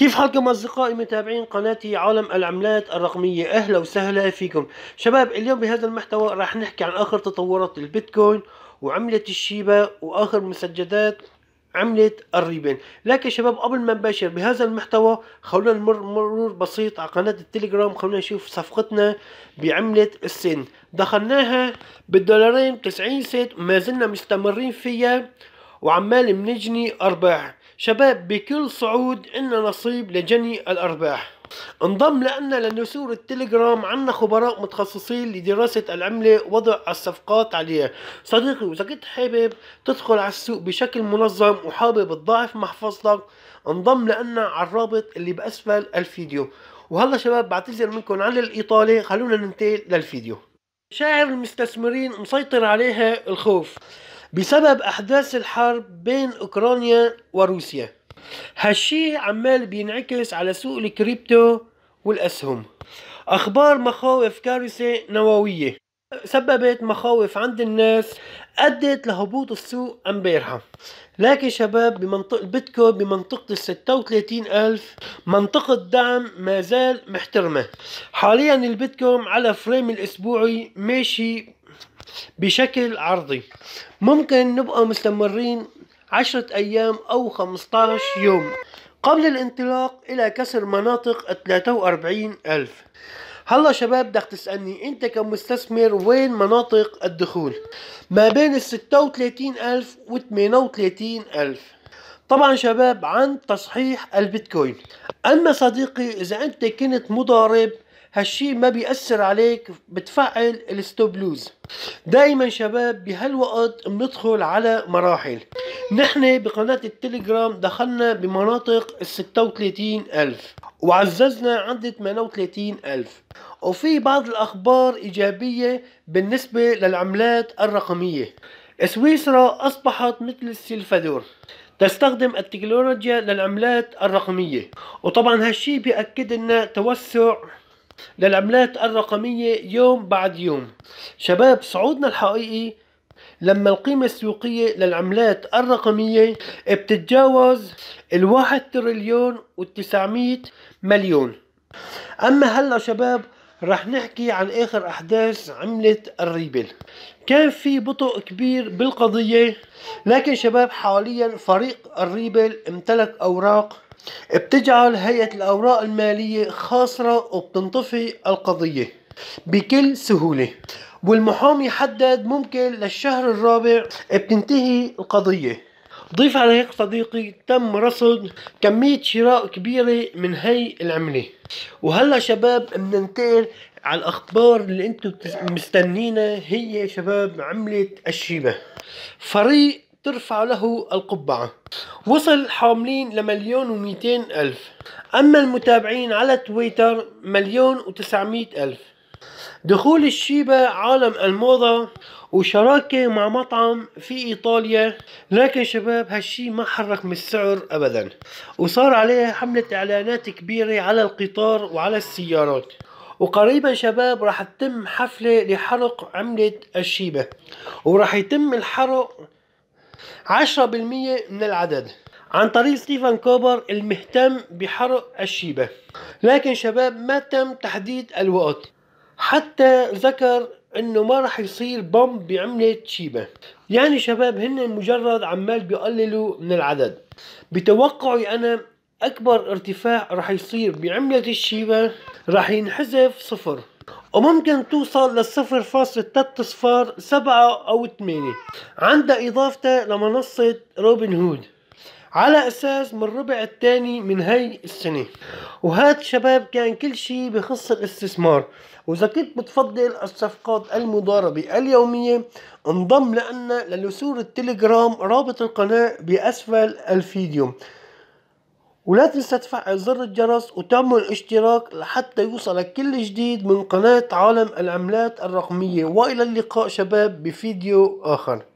كيف حالكم أصدقائي متابعين قناتي عالم العملات الرقمية أهلا وسهلا فيكم شباب اليوم بهذا المحتوى راح نحكي عن آخر تطورات البيتكوين وعملة الشيبا وآخر مسجدات عملة الريبين لكن شباب قبل ما نباشر بهذا المحتوى خلونا نمر مرور بسيط على قناة التليجرام خلونا نشوف صفقتنا بعملة السن دخلناها بالدولارين 90 سنت وما زلنا مستمرين فيها وعمال بنجني أرباح شباب بكل صعود عنا نصيب لجني الأرباح انضم لنا لنسور التليجرام عنا خبراء متخصصين لدراسة العملة وضع الصفقات عليها صديقي إذا كنت حابب تدخل على السوق بشكل منظم وحابب تضاعف محفظتك انضم لنا على الرابط اللي بأسفل الفيديو وهلا شباب بعتذر منكم عن الإطالة خلونا ننتقل للفيديو شاعر المستثمرين مسيطر عليها الخوف بسبب أحداث الحرب بين أوكرانيا وروسيا هالشي عمال بينعكس على سوق الكريبتو والأسهم أخبار مخاوف كارثة نووية سببت مخاوف عند الناس أدت لهبوط السوق امبارحة لكن شباب بمنطقة بيتكو بمنطقة ال 36 ألف منطقة دعم ما زال محترمة حاليا البيتكوم على فريم الأسبوعي ماشي بشكل عرضي ممكن نبقى مستمرين عشرة أيام أو خمسة يوم قبل الانطلاق إلى كسر مناطق وأربعين ألف هلا شباب بدك تسألني أنت كمستثمر وين مناطق الدخول ما بين الستة وثلاثين ألف وثمانية وثلاثين ألف طبعا شباب عن تصحيح البيتكوين أما صديقي إذا أنت كنت مضارب هالشي ما بيأثر عليك بتفعل الستوب لوز دايما شباب بهالوقت بندخل على مراحل نحن بقناة التليجرام دخلنا بمناطق ال 36 ألف وعززنا عند 38 ألف وفي بعض الأخبار إيجابية بالنسبة للعملات الرقمية سويسرا أصبحت مثل السلفادور تستخدم التكنولوجيا للعملات الرقمية وطبعا هالشي بيأكد لنا توسع للعملات الرقمية يوم بعد يوم شباب صعودنا الحقيقي لما القيمة السوقية للعملات الرقمية بتتجاوز الواحد تريليون وتسعمية مليون أما هلأ شباب رح نحكي عن آخر أحداث عملة الريبل كان في بطء كبير بالقضية لكن شباب حاليا فريق الريبل امتلك أوراق بتجعل هيئة الأوراق المالية خاسرة وبتنطفي القضية بكل سهولة والمحامي حدد ممكن للشهر الرابع بتنتهي القضية ضيف على هيك صديقي تم رصد كمية شراء كبيرة من هي العملة وهلا شباب بننتقل على الأخبار اللي انتم مستنينا هي شباب عملة الشيبة فريق ترفع له القبعة وصل حاملين لمليون ومئتين ألف أما المتابعين على تويتر مليون وتسعمائة ألف دخول الشيبة عالم الموضة وشراكة مع مطعم في إيطاليا لكن شباب هالشي ما حرك من السعر أبدا وصار عليها حملة إعلانات كبيرة على القطار وعلى السيارات وقريبا شباب راح تتم حفلة لحرق عملة الشيبة وراح يتم الحرق 10% من العدد عن طريق ستيفن كوبر المهتم بحرق الشيبة لكن شباب ما تم تحديد الوقت حتى ذكر انه ما رح يصير بومب بعملة شيبة يعني شباب هن مجرد عمال بيقللوا من العدد بتوقعي انا اكبر ارتفاع رح يصير بعملة الشيبة رح ينحذف صفر وممكن توصل للصفر فاصلة تلت صفار سبعة أو ثمانية عند إضافتها لمنصة روبن هود على أساس من الربع الثاني من هاي السنة وهاد شباب كان كل شيء بخص الاستثمار وإذا كنت بتفضل الصفقات المضاربة اليومية انضم لنا للوصول التليجرام رابط القناة بأسفل الفيديو ولا تنسى تفعل زر الجرس وتعمل اشتراك لحتى يوصلك كل جديد من قناة عالم العملات الرقمية وإلى اللقاء شباب بفيديو آخر